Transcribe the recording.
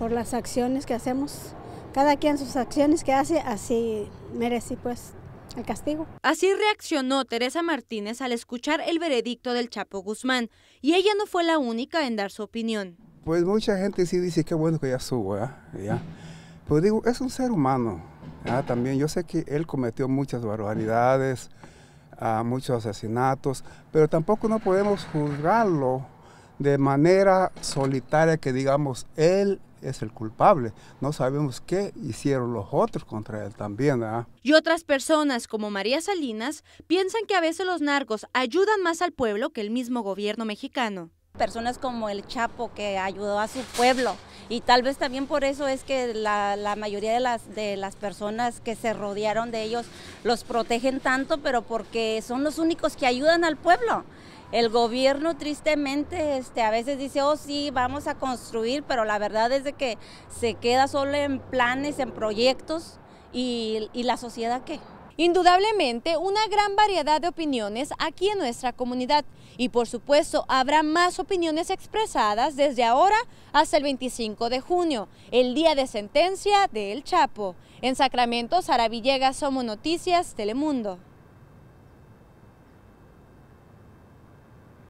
por las acciones que hacemos. Cada quien sus acciones que hace, así merece pues el castigo. Así reaccionó Teresa Martínez al escuchar el veredicto del Chapo Guzmán y ella no fue la única en dar su opinión. Pues mucha gente sí dice que bueno que ya subo, ya. Pero digo, es un ser humano. También yo sé que él cometió muchas barbaridades, ah, muchos asesinatos, pero tampoco no podemos juzgarlo de manera solitaria que digamos, él es el culpable. No sabemos qué hicieron los otros contra él también. Y otras personas, como María Salinas, piensan que a veces los narcos ayudan más al pueblo que el mismo gobierno mexicano. Personas como el Chapo que ayudó a su pueblo, y tal vez también por eso es que la, mayoría de las, de las personas que se rodearon de ellos los protegen tanto, pero porque son los únicos que ayudan al pueblo. El gobierno tristemente este, a veces dice, oh sí, vamos a construir, pero la verdad es de que se queda solo en planes, en proyectos y, y la sociedad qué. Indudablemente, una gran variedad de opiniones aquí en nuestra comunidad y por supuesto habrá más opiniones expresadas desde ahora hasta el 25 de junio, el día de sentencia del Chapo. En Sacramento, Sara Villegas, Somos Noticias, Telemundo.